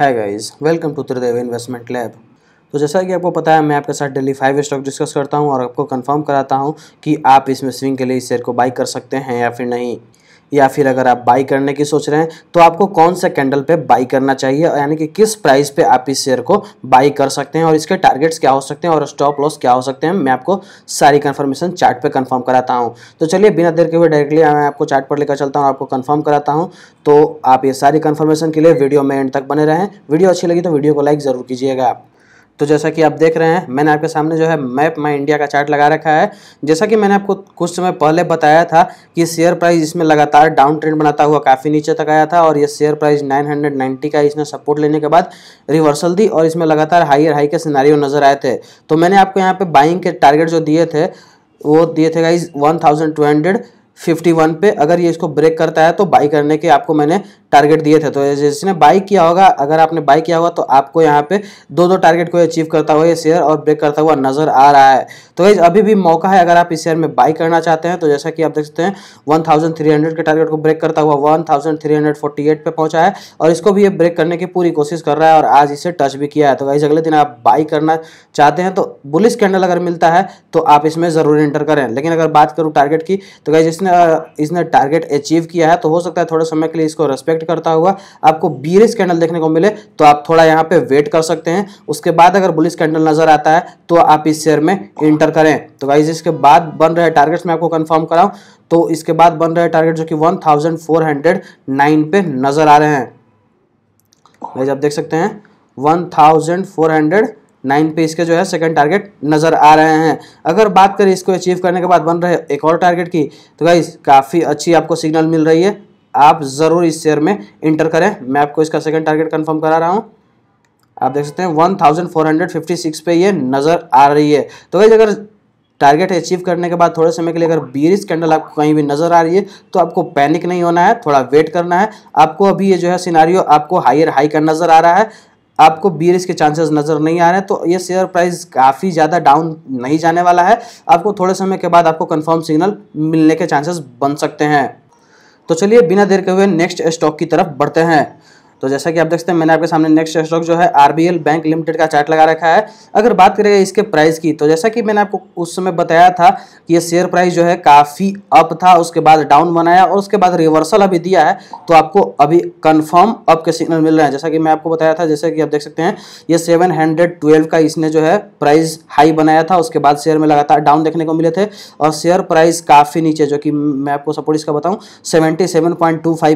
है guys welcome to Tridev investment lab तो जैसा कि आपको पता है मैं आपके साथ डेली फाइव स्टॉक डिस्कस करता हूं और आपको कंफर्म कराता हूं कि आप इसमें स्विंग के लिए इस शेयर को बाई कर सकते हैं या फिर नहीं या फिर अगर आप बाई करने की सोच रहे हैं तो आपको कौन से कैंडल पे बाई करना चाहिए यानी कि किस प्राइस पे आप इस शेयर को बाई कर सकते हैं और इसके टारगेट्स क्या हो सकते हैं और स्टॉप लॉस क्या हो सकते हैं मैं आपको सारी कन्फर्मेशन चार्ट पे कन्फर्म कराता हूँ तो चलिए बिना देर के हुए डायरेक्टली मैं आपको चार्ट पर लेकर चलता हूँ आपको कन्फर्म कराता हूँ तो आप ये सारी कन्फर्मेशन के लिए वीडियो में एंड तक बने रहें वीडियो अच्छी लगी तो वीडियो को लाइक ज़रूर कीजिएगा आप तो जैसा कि आप देख रहे हैं मैंने आपके सामने जो है मैप माई इंडिया का चार्ट लगा रखा है जैसा कि मैंने आपको कुछ समय पहले बताया था कि शेयर प्राइस इसमें लगातार डाउन ट्रेंड बनाता हुआ काफ़ी नीचे तक आया था और ये शेयर प्राइस 990 का इसने सपोर्ट लेने के बाद रिवर्सल दी और इसमें लगातार हाइयर हाई के सिनारियों नजर आए थे तो मैंने आपको यहाँ पर बाइंग के टारगेट जो दिए थे वो दिए थे गाइज वन 51 पे अगर ये इसको ब्रेक करता है तो बाई करने के आपको मैंने टारगेट दिए थे तो जिसने बाई किया होगा अगर आपने बाई किया होगा तो आपको यहाँ पे दो दो टारगेट को अचीव करता हुआ ये शेयर और ब्रेक करता हुआ नजर आ रहा है तो गाइज अभी भी मौका है अगर आप इस शेयर में बाई करना चाहते हैं तो जैसा कि आप देख सकते हैं वन के टारगेट को ब्रेक करता हुआ वन पे पहुंचा है और इसको भी ये ब्रेक करने की पूरी कोशिश कर रहा है और आज इसे टच भी किया है तो गाइज अगले दिन आप बाई करना चाहते हैं तो बुलिस कैंडल अगर मिलता है तो आप इसमें ज़रूर इंटर करें लेकिन अगर बात करूँ टारगेट की तो गाइज इसने इसने टारगेट अचीव किया है तो हो सकता है थोड़े समय के लिए इसको रेस्पेक्ट करता हुआ आपको बीरिस कैंडल देखने को मिले तो आप थोड़ा यहाँ पे वेट कर सकते हैं उसके बाद अगर बुलिस कैंडल नजर आता है तो आप इस शेयर में इंटर करें तो गाइज इसके बाद बन रहे टारगेट्स मैं आपको कन्फर्म कराऊँ तो इसके बाद बन रहे टारगेट जो कि वन पे नजर आ रहे हैं गाइज आप देख सकते हैं 1409 नाइन पे इसके जो है सेकंड टारगेट नज़र आ रहे हैं अगर बात करें इसको अचीव करने के बाद बन रहे एक और टारगेट की तो भाई काफ़ी अच्छी आपको सिग्नल मिल रही है आप ज़रूर इस शेयर में इंटर करें मैं आपको इसका सेकंड टारगेट कंफर्म करा रहा हूँ आप देख सकते हैं 1456 पे ये नज़र आ रही है तो भाई अगर टारगेट अचीव करने के बाद थोड़े समय के लिए अगर बीरिस कैंडल आपको कहीं भी नज़र आ रही है तो आपको पैनिक नहीं होना है थोड़ा वेट करना है आपको अभी ये जो है सिनारियो आपको हायर हाई का नज़र आ रहा है आपको बीरिस के चांसेस नज़र नहीं आ रहे हैं तो ये शेयर प्राइस काफ़ी ज़्यादा डाउन नहीं जाने वाला है आपको थोड़े समय के बाद आपको कंफर्म सिग्नल मिलने के चांसेस बन सकते हैं तो चलिए बिना देर के हुए नेक्स्ट स्टॉक की तरफ बढ़ते हैं तो जैसा कि आप देख सकते हैं मैंने आपके सामने नेक्स्ट स्टॉक जो है आरबीएल बैंक लिमिटेड का चार्ट लगा रखा है अगर बात करें इसके प्राइस की तो जैसा कि मैंने आपको उस समय बताया था कि ये शेयर प्राइस जो है काफ़ी अप था उसके बाद डाउन बनाया और उसके बाद रिवर्सल अभी दिया है तो आपको अभी कन्फर्म अप के सिग्नल मिल रहे हैं जैसा कि मैं आपको बताया था जैसे कि आप देख सकते हैं ये सेवन का इसने जो है प्राइस हाई बनाया था उसके बाद शेयर में लगातार डाउन देखने को मिले थे और शेयर प्राइस काफ़ी नीचे जो कि मैं आपको सपोर्ट इसका बताऊँ सेवेंटी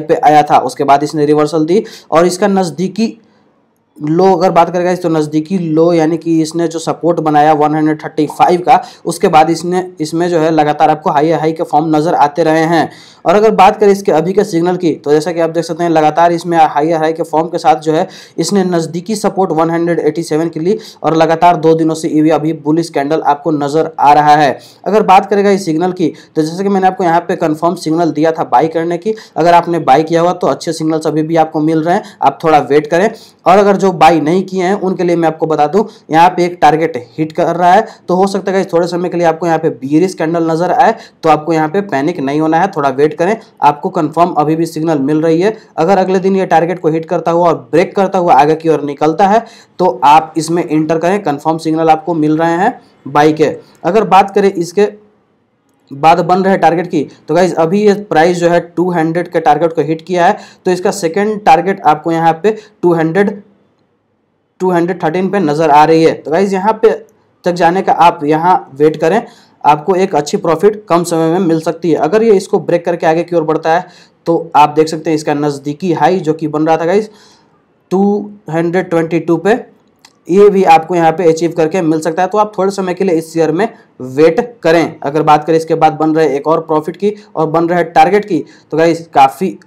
पे आया था उसके बाद इसने रिवर्सल दी और इसका नज़दीकी लो अगर बात करेगा तो नज़दीकी लो यानी कि इसने जो सपोर्ट बनाया 135 का उसके बाद इसने इसमें जो है लगातार आपको हाई हाई के फॉर्म नज़र आते रहे हैं और अगर बात करें इसके अभी के सिग्नल की तो जैसा कि आप देख सकते हैं लगातार इसमें हाइयर हाई के फॉर्म के साथ जो है इसने नज़दीकी सपोर्ट 187 के लिए और लगातार दो दिनों से ईवी अभी बुलिस कैंडल आपको नज़र आ रहा है अगर बात करेगा इस सिग्नल की तो जैसे कि मैंने आपको यहाँ पे कन्फर्म सिग्नल दिया था बाई करने की अगर आपने बाई किया हुआ तो अच्छे सिग्नल्स अभी भी आपको मिल रहे हैं आप थोड़ा वेट करें और अगर जो बाई नहीं किए हैं उनके लिए मैं आपको बता दूँ यहाँ पे एक टारगेट हिट कर रहा है तो हो सकता है थोड़े समय के लिए आपको यहाँ पे बीरिस कैंडल नजर आए तो आपको यहाँ पे पैनिक नहीं होना है थोड़ा वेट करें आपको कंफर्म अभी भी सिग्नल मिल रही है अगर अगले दिन ये टारगेट को हिट करता हुआ और ब्रेक करता हुआ आगे की ओर निकलता है तो आप इसमें इंटर करें कन्फर्म सिग्नल आपको मिल रहे हैं बाई के अगर बात करें इसके बाद बन रहे टारगेट की तो गाइज अभी ये प्राइस जो है 200 के टारगेट को हिट किया है तो इसका सेकेंड टारगेट आपको यहाँ पे 200 213 पे नज़र आ रही है तो गाइज यहाँ पे तक जाने का आप यहाँ वेट करें आपको एक अच्छी प्रॉफिट कम समय में मिल सकती है अगर ये इसको ब्रेक करके आगे की ओर बढ़ता है तो आप देख सकते हैं इसका नज़दीकी हाई जो कि बन रहा था ट्वेंटी 222 पे ये भी आपको यहाँ पे अचीव करके मिल सकता है तो आप थोड़े समय के लिए इस शेयर में वेट करें अगर बात करें इसके बाद बन रहे एक और प्रॉफिट की और बन रहे टारगेट की तो गाइज काफ़ी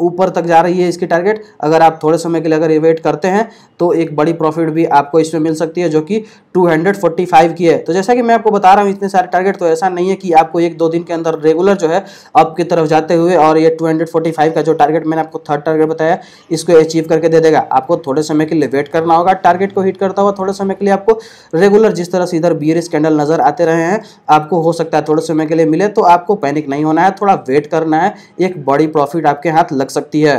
ऊपर तक जा रही है इसकी टारगेट अगर आप थोड़े समय के लिए अगर वेट करते हैं तो एक बड़ी प्रॉफिट भी आपको इसमें मिल सकती है जो कि 245 की है तो जैसा कि मैं आपको बता रहा हूँ इतने सारे टारगेट तो ऐसा नहीं है कि आपको एक दो दिन के अंदर रेगुलर जो है अप की तरफ जाते हुए और ये 245 का जो टारगेट मैंने आपको थर्ड टारगेट बताया इसको अचीव करके दे देगा आपको थोड़े समय के लिए वेट करना होगा टारगेट को हिट करता हुआ थोड़े समय के लिए आपको रेगुलर जिस तरह से इधर बियर स्कैंडल नजर आते रहे हैं आपको हो सकता है थोड़े समय के लिए मिले तो आपको पैनिक नहीं होना है थोड़ा वेट करना है एक बड़ी प्रॉफिट आपके हाथ लग सकती है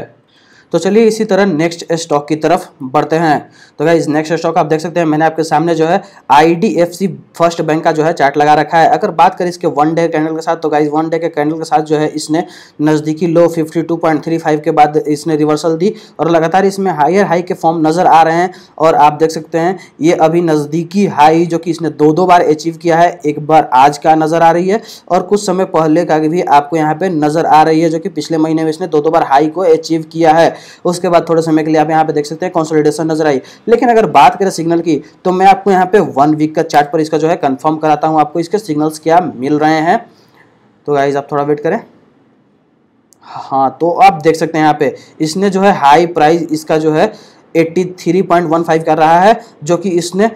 तो चलिए इसी तरह नेक्स्ट स्टॉक की तरफ बढ़ते हैं तो गाइज नेक्स्ट स्टॉक आप देख सकते हैं मैंने आपके सामने जो है आईडीएफसी फर्स्ट बैंक का जो है चार्ट लगा रखा है अगर बात करें इसके वन डे कैंडल के साथ तो गाइज वन डे के कैंडल के साथ जो है इसने नज़दीकी लो 52.35 के बाद इसने रिवर्सल दी और लगातार इसमें हायर हाई के फॉर्म नज़र आ रहे हैं और आप देख सकते हैं ये अभी नज़दीकी हाई जो कि इसने दो दो बार अचीव किया है एक बार आज का नज़र आ रही है और कुछ समय पहले का भी आपको यहाँ पे नज़र आ रही है जो कि पिछले महीने में इसने दो दो बार हाई को अचीव किया है उसके बाद थोड़े समय के लिए आप यहाँ पे देख सकते हैं कॉन्सोलिडेशन नजर आई लेकिन अगर बात करें सिग्नल की तो मैं आपको यहाँ पे वन वीक का चार्ट पर इसका जो है कन्फर्म कराता हूँ आपको इसके सिग्नल्स क्या मिल रहे हैं तो गाइज आप थोड़ा वेट करें हाँ तो आप देख सकते हैं यहाँ पे इसने जो है हाई प्राइस इसका जो है 83.15 कर रहा है जो कि इसने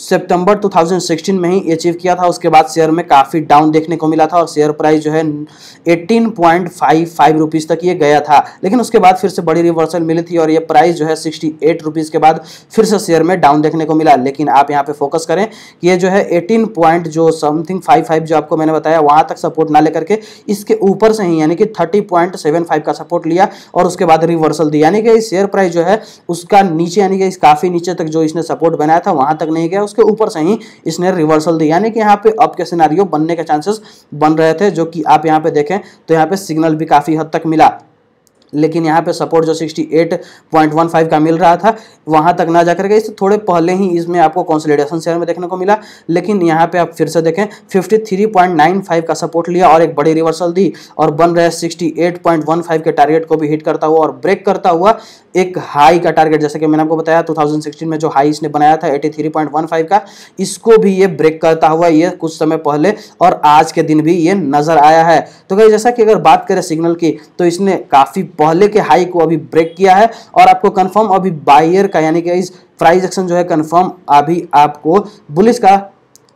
सितंबर 2016 में ही अचीव किया था उसके बाद शेयर में काफ़ी डाउन देखने को मिला था और शेयर प्राइस जो है 18.55 पॉइंट रुपीज़ तक ये गया था लेकिन उसके बाद फिर से बड़ी रिवर्सल मिली थी और ये प्राइस जो है 68 रुपीज़ के बाद फिर से शेयर में डाउन देखने को मिला लेकिन आप यहाँ पे फोकस करें कि ये जो है एटीन पॉइंट जो समथिंग फाइव जो आपको मैंने बताया वहाँ तक सपोर्ट ना लेकर के इसके ऊपर से ही यानी कि थर्टी का सपोर्ट लिया और उसके बाद रिवर्सल दी यानी कि शेयर प्राइस जो है उसका नीचे यानी कि काफ़ी नीचे तक जो इसने सपोर्ट बनाया था वहाँ तक नहीं गया उसके ऊपर से ही इसने रिवर्सल दी यानी कि यहाँ पे अप के सिनारियो बनने के चांसेस बन रहे थे जो कि आप यहाँ पे देखें तो यहाँ पे सिग्नल भी काफ़ी हद तक मिला लेकिन यहाँ पे सपोर्ट जो 68.15 का मिल रहा था वहाँ तक ना जाकर गई इससे थोड़े पहले ही इसमें आपको कंसोलिडेशन शेयर में देखने को मिला लेकिन यहाँ पे आप फिर से देखें 53.95 का सपोर्ट लिया और एक बड़ी रिवर्सल दी और बन रहे 68.15 के टारगेट को भी हिट करता हुआ और ब्रेक करता हुआ एक हाई का टारगेट जैसे कि मैंने आपको बताया टू में जो हाई इसने बनाया था एटी का इसको भी ये ब्रेक करता हुआ ये कुछ समय पहले और आज के दिन भी ये नज़र आया है तो कहीं जैसा कि अगर बात करें सिग्नल की तो इसने काफ़ी पहले के हाई को अभी ब्रेक किया है और आपको कन्फर्म अभी बायर का यानी कि इस प्राइस एक्शन जो है कन्फर्म अभी आपको बुलिस का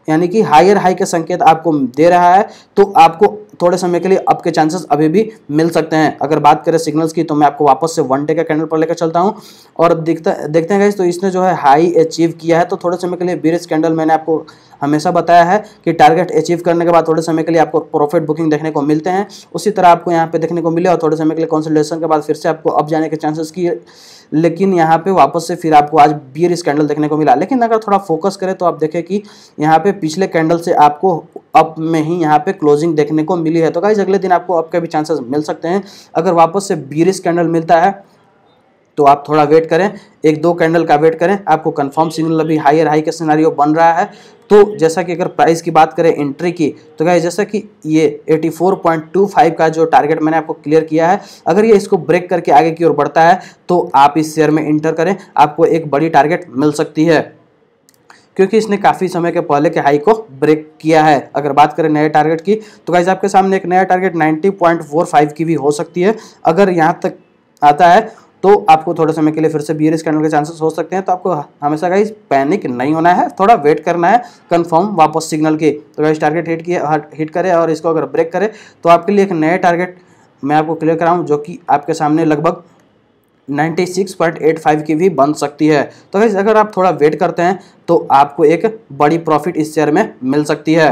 यानी कि हायर हाई का संकेत आपको दे रहा है तो आपको थोड़े समय के लिए अप के चांसेस अभी भी मिल सकते हैं अगर बात करें सिग्नल्स की तो मैं आपको वापस से वन डे का कैंडल पर लेकर चलता हूँ और अब देखते देखते हैं तो इसने जो है हाई अचीव किया है तो थोड़े समय के लिए बीर कैंडल मैंने आपको हमेशा बताया है कि टारगेट अचीव करने के बाद थोड़े समय के लिए आपको प्रॉफिट बुकिंग देखने को मिलते हैं उसी तरह आपको यहाँ पे देखने को मिले और थोड़े समय के लिए कॉन्सल्टेशन के बाद फिर से आपको अप जाने के चांसेस की लेकिन यहाँ पे वापस से फिर आपको आज बियर स्कैंडल देखने को मिला लेकिन अगर थोड़ा फोकस करें तो आप देखें कि यहाँ पे पिछले कैंडल से आपको अप में ही यहाँ पे क्लोजिंग देखने को मिली है तो गाइज अगले दिन आपको अप भी चांसेस मिल सकते हैं अगर वापस से बीरिस कैंडल मिलता है तो आप थोड़ा वेट करें एक दो कैंडल का वेट करें आपको कंफर्म सिग्नल अभी हाईर हाई का सिनारियो बन रहा है तो जैसा कि अगर प्राइस की बात करें एंट्री की तो गाइज जैसा कि ये 84.25 का जो टारगेट मैंने आपको क्लियर किया है अगर ये इसको ब्रेक करके आगे की ओर बढ़ता है तो आप इस शेयर में इंटर करें आपको एक बड़ी टारगेट मिल सकती है क्योंकि इसने काफ़ी समय के पहले के हाई को ब्रेक किया है अगर बात करें नए टारगेट की तो गाइज आपके सामने एक नया टारगेट 90.45 की भी हो सकती है अगर यहाँ तक आता है तो आपको थोड़े समय के लिए फिर से एस कैंडल के चांसेस हो सकते हैं तो आपको हमेशा गाइस पैनिक नहीं होना है थोड़ा वेट करना है कंफर्म वापस सिग्नल की तो इस टारगेट हिट किया हिट करे और इसको अगर ब्रेक करे तो आपके लिए एक नए टारगेट मैं आपको क्लियर कराऊँ जो कि आपके सामने लगभग 96.85 की भी बन सकती है तो अगर आप थोड़ा वेट करते हैं तो आपको एक बड़ी प्रॉफिट इस शेयर में मिल सकती है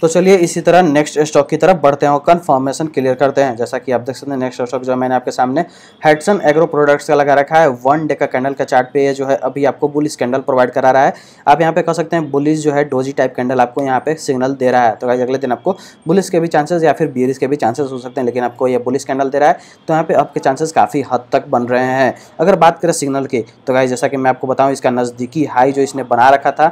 तो चलिए इसी तरह नेक्स्ट स्टॉक की तरफ बढ़ते हैं और कन्फर्मेशन क्लियर करते हैं जैसा कि आप देख सकते हैं नेक्स्ट स्टॉक जो मैंने आपके सामने हेडसन एग्रो प्रोडक्ट्स का लगा रखा है वन डे का कैंडल का चार्ट पे ये जो है अभी आपको बुलिस कैंडल प्रोवाइड करा रहा है आप यहाँ पे कह सकते हैं बुलिस जो है डोजी टाइप कैंडल आपको यहाँ पे सिग्नल दे रहा है तो अगले दिन आपको बुलिस के भी चांसेस या फिर बीरिस के भी चांसेस हो सकते हैं लेकिन आपको यह बुलिस कैंडल दे रहा है तो यहाँ पे आपके चांसेस काफ़ी हद तक बन रहे हैं अगर बात करें सिग्नल की तो भाई जैसा कि मैं आपको बताऊँ इसका नज़दीकी हाई जो इसने बना रखा था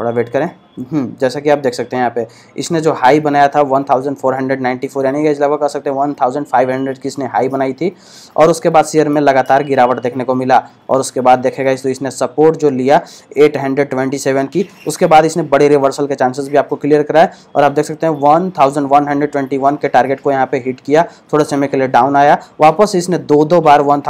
थोड़ा वेट करें हम्म, जैसा कि आप देख सकते हैं यहाँ पे इसने जो हाई बनाया था 1494 यानी कि लगभग कह सकते हैं 1500 की इसने हाई बनाई थी और उसके बाद शेयर में लगातार गिरावट देखने को मिला और उसके बाद देखेगा तो इसने सपोर्ट जो लिया 827 की उसके बाद इसने बड़े रिवर्सल के चांसेस भी आपको क्लियर कराए और आप देख सकते हैं वन के टारगेट को यहाँ पे हिट किया थोड़े समय के लिए डाउन आया वापस इसने दो दो बार वन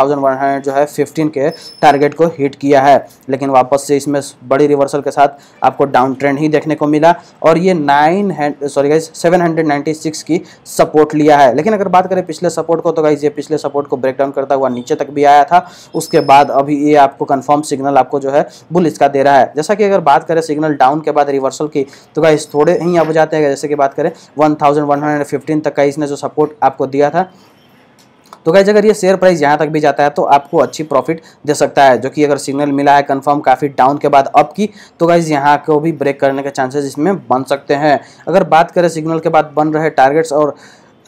जो है फिफ्टीन के टारगेट को हिट किया है लेकिन वापस से इसमें बड़ी रिवर्सल के साथ आपको डाउन ट्रेंड ही देखने को मिला और ये nine sorry guys seven hundred ninety six की सपोर्ट लिया है लेकिन अगर बात करें पिछले सपोर्ट को तो गाइज ये पिछले सपोर्ट को ब्रेक डाउन करता हुआ नीचे तक भी आया था उसके बाद अभी ये आपको कन्फर्म सिग्नल आपको जो है बुल इसका दे रहा है जैसा कि अगर बात करें सिग्नल डाउन के बाद रिवर्सल की तो गाइज थोड़े ही अब जाते हैं जैसे कि बात करें वन तक का इसने जो सपोर्ट आपको दिया था तो गाइज अगर ये शेयर प्राइस यहाँ तक भी जाता है तो आपको अच्छी प्रॉफिट दे सकता है जो कि अगर सिग्नल मिला है कन्फर्म काफ़ी डाउन के बाद अप की तो गाइज यहाँ को भी ब्रेक करने के चांसेस इसमें बन सकते हैं अगर बात करें सिग्नल के बाद बन रहे टारगेट्स और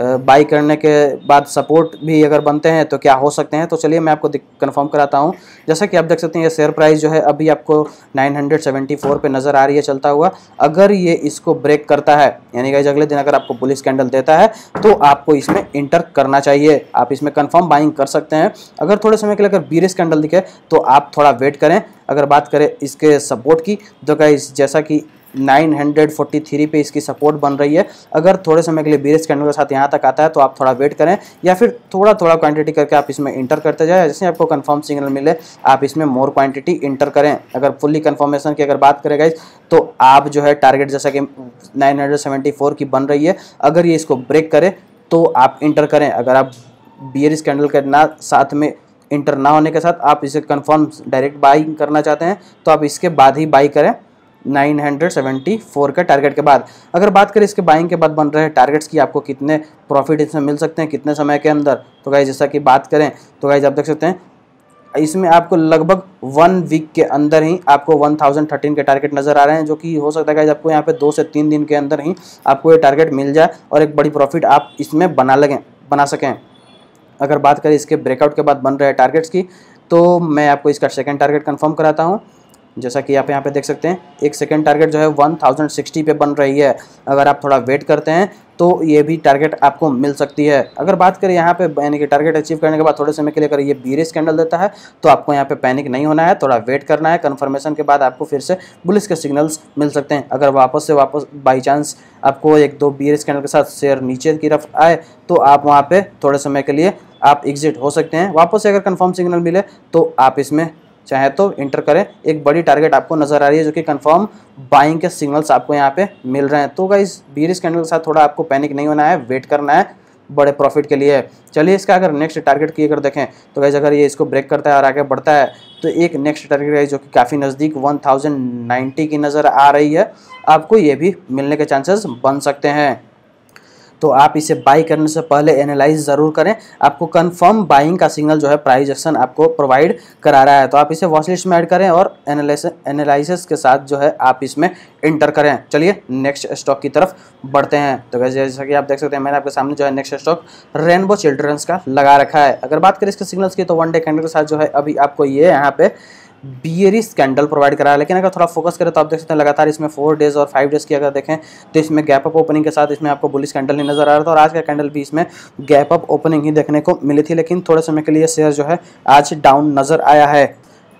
बाई करने के बाद सपोर्ट भी अगर बनते हैं तो क्या हो सकते हैं तो चलिए मैं आपको कंफर्म कराता हूं जैसा कि आप देख सकते हैं ये शेयर प्राइस जो है अभी आपको 974 पे नज़र आ रही है चलता हुआ अगर ये इसको ब्रेक करता है यानी कि अगले दिन अगर आपको पुलिस कैंडल देता है तो आपको इसमें इंटर करना चाहिए आप इसमें कन्फर्म बाइंग कर सकते हैं अगर थोड़े समय के लिए अगर बीरिस कैंडल दिखे तो आप थोड़ा वेट करें अगर बात करें इसके सपोर्ट की तो क्या जैसा कि 943 पे इसकी सपोर्ट बन रही है अगर थोड़े समय के लिए बीरेस कैंडल के साथ यहाँ तक आता है तो आप थोड़ा वेट करें या फिर थोड़ा थोड़ा क्वांटिटी करके आप इसमें इंटर करते जाए जैसे आपको कन्फर्म सिग्नल मिले आप इसमें मोर क्वांटिटी इंटर करें अगर फुल्ली कन्फर्मेशन की अगर बात करेगा तो आप जो है टारगेट जैसा कि नाइन की बन रही है अगर ये इसको ब्रेक करें तो आप इंटर करें अगर आप बियर स्कैंडल के ना साथ में इंटर ना होने के साथ आप इसे कंफर्म डायरेक्ट बाई करना चाहते हैं तो आप इसके बाद ही बाई करें 974 का टारगेट के बाद अगर बात करें इसके बाइंग के बाद बन रहे टारगेट्स की आपको कितने प्रॉफिट इसमें मिल सकते हैं कितने समय के अंदर तो गाइज जैसा कि बात करें तो गाइज आप देख सकते हैं इसमें आपको लगभग वन वीक के अंदर ही आपको 1013 के टारगेट नज़र आ रहे हैं जो कि हो सकता है आपको यहाँ पे दो से तीन दिन के अंदर ही आपको ये टारगेट मिल जाए और एक बड़ी प्रॉफिट आप इसमें बना लगें बना सकें अगर बात करें इसके ब्रेकआउट के बाद बन रहे टारगेट्स की तो मैं आपको इसका सेकेंड टारगेट कन्फर्म कराता हूँ जैसा कि आप यहाँ पे देख सकते हैं एक सेकेंड टारगेट जो है 1060 पे बन रही है अगर आप थोड़ा वेट करते हैं तो ये भी टारगेट आपको मिल सकती है अगर बात करें यहाँ पे यानी कि टारगेट अचीव करने के बाद थोड़े समय के लिए अगर ये बीरिस कैंडल देता है तो आपको यहाँ पे पैनिक नहीं होना है थोड़ा वेट करना है कन्फर्मेशन के बाद आपको फिर से बुलिस के सिग्नल्स मिल सकते हैं अगर वापस से वापस बाई चांस आपको एक दो बीरिस कैंडल के साथ शेयर नीचे की तरफ आए तो आप वहाँ पर थोड़े समय के लिए आप एग्जिट हो सकते हैं वापस से अगर कन्फर्म सिग्नल मिले तो आप इसमें चाहे तो इंटर करें एक बड़ी टारगेट आपको नजर आ रही है जो कि कंफर्म बाइंग के सिग्नल्स आपको यहाँ पे मिल रहे हैं तो गाइस बीरिस कैंडल के साथ थोड़ा आपको पैनिक नहीं होना है वेट करना है बड़े प्रॉफिट के लिए चलिए इसका अगर नेक्स्ट टारगेट की अगर देखें तो गाइज अगर ये इसको ब्रेक करता है और आगे बढ़ता है तो एक नेक्स्ट टारगेट है जो कि काफ़ी नज़दीक वन की नज़र आ रही है आपको ये भी मिलने के चांसेस बन सकते हैं तो आप इसे बाई करने से पहले एनालाइज ज़रूर करें आपको कन्फर्म बाइंग का सिग्नल जो है प्राइज एक्शन आपको प्रोवाइड करा रहा है तो आप इसे वॉच लिस्ट में ऐड करें और एनालिसिस के साथ जो है आप इसमें इंटर करें चलिए नेक्स्ट स्टॉक की तरफ बढ़ते हैं तो जैसा कि आप देख सकते हैं मैंने आपके सामने जो है नेक्स्ट स्टॉक रेनबो चिल्ड्रंस का लगा रखा है अगर बात करें इसके सिग्नल्स की तो वन डे कैंडल के साथ जो है अभी आपको ये यहाँ पे बियरी स्कैंडल प्रोवाइड कराया लेकिन अगर थोड़ा फोकस करें तो आप देख सकते हैं लगातार इसमें फोर डेज और फाइव डेज की अगर देखें तो इसमें गैप अप ओपनिंग के साथ इसमें आपको बुलिस कैंडल नहीं नजर आ रहा था और आज का कैंडल भी इसमें गैप अप ओपनिंग ही देखने को मिली थी लेकिन थोड़े समय के लिए शेयर जो है आज डाउन नजर आया है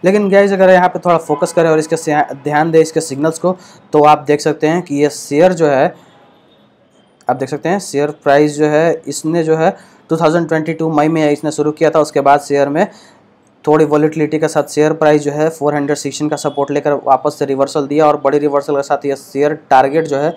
लेकिन गैस अगर यहाँ पे थोड़ा फोकस करें और इसके ध्यान दें इसके सिग्नल्स को तो आप देख सकते हैं कि ये शेयर जो है आप देख सकते हैं शेयर प्राइस जो है इसने जो है 2022 मई में इसने शुरू किया था उसके बाद शेयर में थोड़ी वॉलिटिलिटी के साथ शेयर प्राइस जो है हंड्रेड सिक्सटीन का सपोर्ट लेकर वापस से रिवर्सल दिया और बड़ी रिवर्सल के साथ ये शेयर टारगेट जो है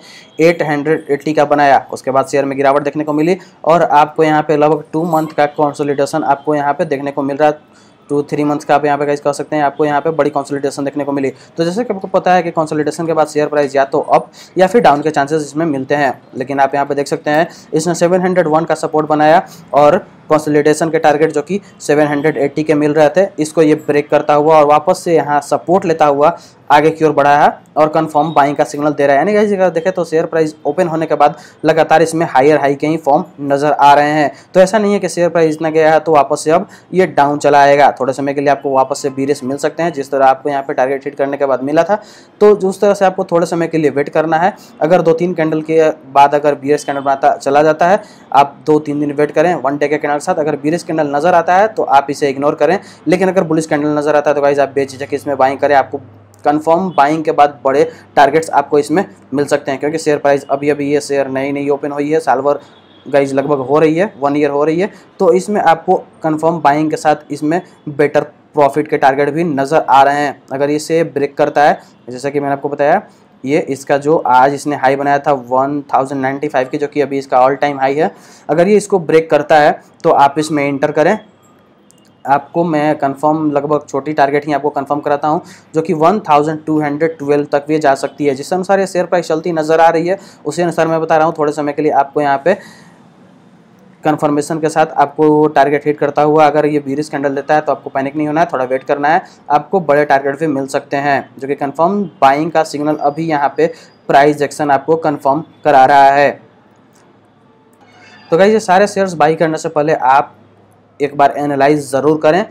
880 का बनाया उसके बाद शेयर में गिरावट देखने को मिली और आपको यहाँ पे लगभग टू मंथ का कॉन्सोलिडेशन आपको यहाँ पे देखने को मिल रहा है टू थ्री मंथ्स का आप यहाँ पे कैसे कह सकते हैं आपको यहाँ पे बड़ी कंसोलिडेशन देखने को मिली तो जैसे कि आपको पता है कि कंसोलिडेशन के बाद शेयर प्राइस या तो अप या फिर डाउन के चांसेस इसमें मिलते हैं लेकिन आप यहाँ पे देख सकते हैं इसने 701 का सपोर्ट बनाया और कंसोलिडेशन के टारगेट जो कि 780 के मिल रहे थे इसको ये ब्रेक करता हुआ और वापस से यहाँ सपोर्ट लेता हुआ आगे की ओर बढ़ा है और कन्फर्म बाइंग का सिग्नल दे रहा है यानी कि अगर देखें तो शेयर प्राइस ओपन होने के बाद लगातार इसमें हायर हाई के ही फॉर्म नज़र आ रहे हैं तो ऐसा नहीं है कि शेयर प्राइस इतना गया है तो वापस से अब ये डाउन चला आएगा थोड़े समय के लिए आपको वापस से बी मिल सकते हैं जिस तरह आपको यहाँ पे टारगेट हिट करने के बाद मिला था तो उस तरह से आपको थोड़े समय के लिए वेट करना है अगर दो तीन कैंडल के बाद अगर बी कैंडल बनाता चला जाता है आप दो तीन दिन वेट करें वन डे के कैंडल साथ साथ अगर बीरिस कैंडल नज़र आता है तो आप इसे इग्नोर करें लेकिन अगर बुलिस कैंडल नज़र आता है तो गाइज आप बेचक इसमें बाइंग करें आपको कन्फर्म बाइंग के बाद बड़े टारगेट्स आपको इसमें मिल सकते हैं क्योंकि शेयर प्राइस अभी अभी ये शेयर नई नई ओपन हुई है सालवर गाइज लगभग हो रही है वन ईयर हो रही है तो इसमें आपको कन्फर्म बाइंग के साथ इसमें बेटर प्रॉफिट के टारगेट भी नज़र आ रहे हैं अगर इसे ब्रेक करता है जैसा कि मैंने आपको बताया ये इसका जो आज इसने हाई बनाया था 1095 की जो कि अभी इसका ऑल टाइम हाई है अगर ये इसको ब्रेक करता है तो आप इसमें इंटर करें आपको मैं कंफर्म लगभग छोटी टारगेट ही आपको कंफर्म कराता हूं जो कि 1212 तक भी जा सकती है जिस अनुसार ये शेयर प्राइस चलती नज़र आ रही है उसी अनुसार मैं बता रहा हूं थोड़े समय के लिए आपको यहाँ पे कन्फर्मेशन के साथ आपको टारगेट हिट करता हुआ अगर ये बीरिस कैंडल देता है तो आपको पैनिक नहीं होना है थोड़ा वेट करना है आपको बड़े टारगेट भी मिल सकते हैं जो कि कन्फर्म बाइंग का सिग्नल अभी यहाँ पे प्राइस एक्शन आपको कन्फर्म करा रहा है तो कहीं ये सारे शेयर्स बाई करने से पहले आप एक बार एनालाइज ज़रूर करें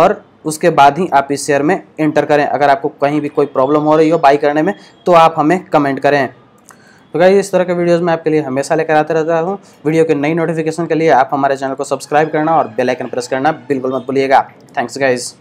और उसके बाद ही आप इस शेयर में एंटर करें अगर आपको कहीं भी कोई प्रॉब्लम हो रही हो बाई करने में तो आप हमें कमेंट करें तो गाइज इस तरह के वीडियोस मैं आपके लिए हमेशा लेकर आते रहता हूँ वीडियो के नई नोटिफिकेशन के लिए आप हमारे चैनल को सब्सक्राइब करना और बेलाइकन प्रेस करना बिल्कुल मत भूलिएगा थैंक्स गाइज़